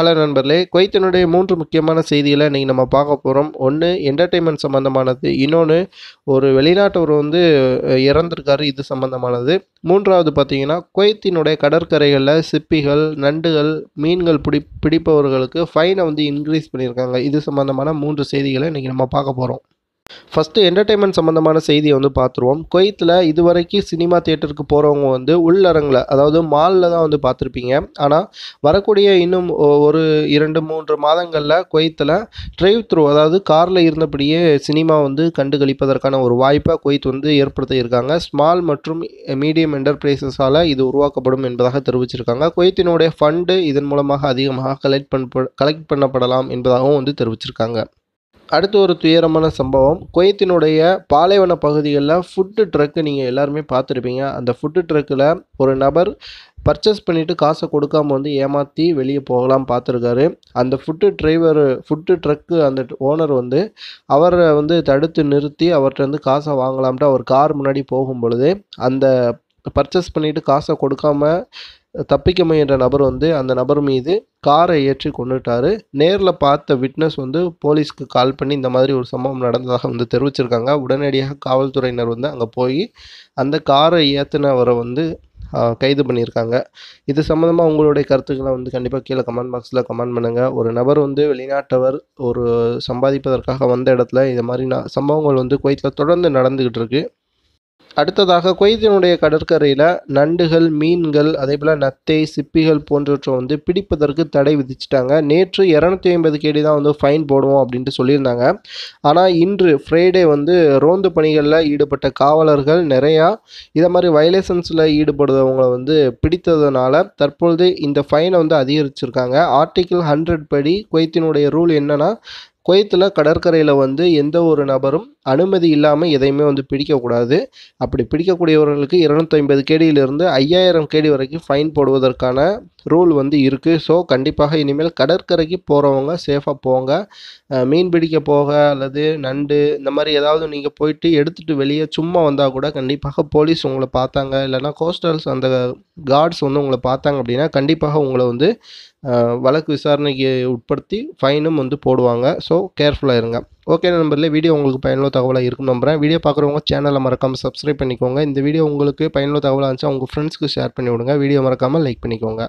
hello நண்பர்களே குவைத்தினுடைய மூன்று முக்கியமான செய்திகளை இன்றைக்கி நம்ம பார்க்க போகிறோம் ஒன்று என்டர்டெயின்மெண்ட் சம்மந்தமானது இன்னொன்று ஒரு வெளிநாட்டவர் வந்து இறந்திருக்காரு இது சம்மந்தமானது மூன்றாவது பார்த்தீங்கன்னா குவைத்தினுடைய கடற்கரைகளில் சிப்பிகள் நண்டுகள் மீன்கள் பிடி பிடிப்பவர்களுக்கு ஃபைனை வந்து இன்க்ரீஸ் பண்ணியிருக்காங்க இது சம்மந்தமான மூன்று செய்திகளை இன்றைக்கி நம்ம பார்க்க போகிறோம் ஃபஸ்ட்டு என்டர்டெயின்மெண்ட் சம்மந்தமான செய்தியை வந்து பார்த்துருவோம் குவைத்தில் இதுவரைக்கும் சினிமா தேட்டருக்கு போகிறவங்க வந்து உள்ளரங்கில் அதாவது மாலில் தான் வந்து பார்த்துருப்பீங்க ஆனால் வரக்கூடிய இன்னும் ஒரு இரண்டு மூன்று மாதங்களில் குவைத்தில் ட்ரைவ் த்ரூ அதாவது காரில் இருந்தபடியே சினிமா வந்து கண்டுகளிப்பதற்கான ஒரு வாய்ப்பாக குவைத் வந்து ஏற்படுத்தியிருக்காங்க ஸ்மால் மற்றும் மீடியம் என்டர்பிரைசஸால் இது உருவாக்கப்படும் என்பதாக தெரிவிச்சிருக்காங்க குவைத்தினுடைய ஃபண்டு இதன் மூலமாக அதிகமாக கலெக்ட் பண்ண கலெக்ட் பண்ணப்படலாம் என்பதாகவும் வந்து தெரிவிச்சிருக்காங்க அடுத்து ஒரு துயரமான சம்பவம் குவைத்தினுடைய பாலைவன பகுதிகளில் ஃபுட்டு ட்ரக்கு நீங்கள் எல்லாருமே பார்த்துருப்பீங்க அந்த ஃபுட்டு ட்ரக்கில் ஒரு நபர் பர்ச்சேஸ் பண்ணிவிட்டு காசை கொடுக்காமல் வந்து ஏமாற்றி வெளியே போகலாம் பார்த்துருக்காரு அந்த ஃபுட்டு டிரைவர் ஃபுட்டு ட்ரக்கு அந்த ஓனர் வந்து அவரை வந்து தடுத்து நிறுத்தி அவர்கிட்ட வந்து காசை வாங்கலாம்ட்டு அவர் கார் முன்னாடி போகும் பொழுது அந்த பர்ச்சேஸ் பண்ணிவிட்டு காசை கொடுக்காம தப்பிக்க முயன்ற நபர் வந்து அந்த நபர் மீது காரை ஏற்றி கொண்டுட்டார் நேரில் பார்த்த விட்னஸ் வந்து போலீஸ்க்கு கால் பண்ணி இந்த மாதிரி ஒரு சம்பவம் நடந்ததாக வந்து தெரிவிச்சிருக்காங்க உடனடியாக காவல்துறையினர் வந்து அங்கே போய் அந்த காரை ஏற்றினவரை வந்து கைது பண்ணியிருக்காங்க இது சம்மந்தமாக உங்களுடைய கருத்துக்களை வந்து கண்டிப்பாக கீழே கமெண்ட் பாக்ஸில் கமெண்ட் பண்ணுங்கள் ஒரு நபர் வந்து வெளிநாட்டவர் ஒரு சம்பாதிப்பதற்காக வந்த இடத்துல இது மாதிரி நான் சம்பவங்கள் வந்து குவைத்தில் தொடர்ந்து நடந்துக்கிட்டு இருக்குது அடுத்ததாக குவைத்தினுடைய கடற்கரையில் நண்டுகள் மீன்கள் அதே போல் நத்தை சிப்பிகள் போன்றவற்றை வந்து பிடிப்பதற்கு தடை விதிச்சிட்டாங்க நேற்று இரநூத்தி ஐம்பது கேடி தான் வந்து ஃபைன் போடுவோம் அப்படின்ட்டு சொல்லியிருந்தாங்க ஆனால் இன்று ஃப்ரைடே வந்து ரோந்து பணிகளில் ஈடுபட்ட காவலர்கள் நிறையா இதை மாதிரி வயலேஷன்ஸில் ஈடுபடுறவங்களை வந்து பிடித்ததுனால தற்பொழுது இந்த ஃபைனை வந்து அதிகரிச்சிருக்காங்க ஆர்டிக்கிள் ஹண்ட்ரட் படி குவைத்தினுடைய ரூல் என்னென்னா குவைத்தில் கடற்கரையில் வந்து எந்த ஒரு நபரும் அனுமதி இல்லாமல் எதையுமே வந்து பிடிக்கக்கூடாது அப்படி பிடிக்கக்கூடியவர்களுக்கு இரநூத்தி ஐம்பது கேடியிலிருந்து ஐயாயிரம் கேடி வரைக்கும் ஃபைன் போடுவதற்கான ரூல் வந்து இருக்குது ஸோ கண்டிப்பாக இனிமேல் கடற்கரைக்கு போகிறவங்க சேஃபாக போங்க மீன் பிடிக்க போக அல்லது நண்டு இந்த மாதிரி ஏதாவது நீங்கள் போயிட்டு எடுத்துகிட்டு வெளியே சும்மா வந்தால் கூட கண்டிப்பாக போலீஸ் உங்களை பார்த்தாங்க இல்லைனா கோஸ்டல்ஸ் அந்த கார்ட்ஸ் வந்து உங்களை பார்த்தாங்க அப்படின்னா கண்டிப்பாக உங்களை வந்து வழக்கு விசாரணைக்கு உட்படுத்தி ஃபைனும் வந்து போடுவாங்க ஸோ கேர்ஃபுல்லாக இருங்க ஓகே நம்பரில் வீடியோ உங்களுக்கு பயனுள்ள தகவலாக இருக்குன்னு நம்புகிறேன் வீடியோ பார்க்குறவங்க சேனலை மறக்காமல் சப்ஸ்கிரைப் பண்ணிக்கோங்க இந்த வீடியோ உங்களுக்கு பயனுள்ள தகவலாக இருந்துச்சு உங்கள் ஃப்ரெண்ட்ஸ்க்கு ஷேர் பண்ணி விடுங்க வீடியோ மறக்காமல் லைக் பண்ணிக்கோங்க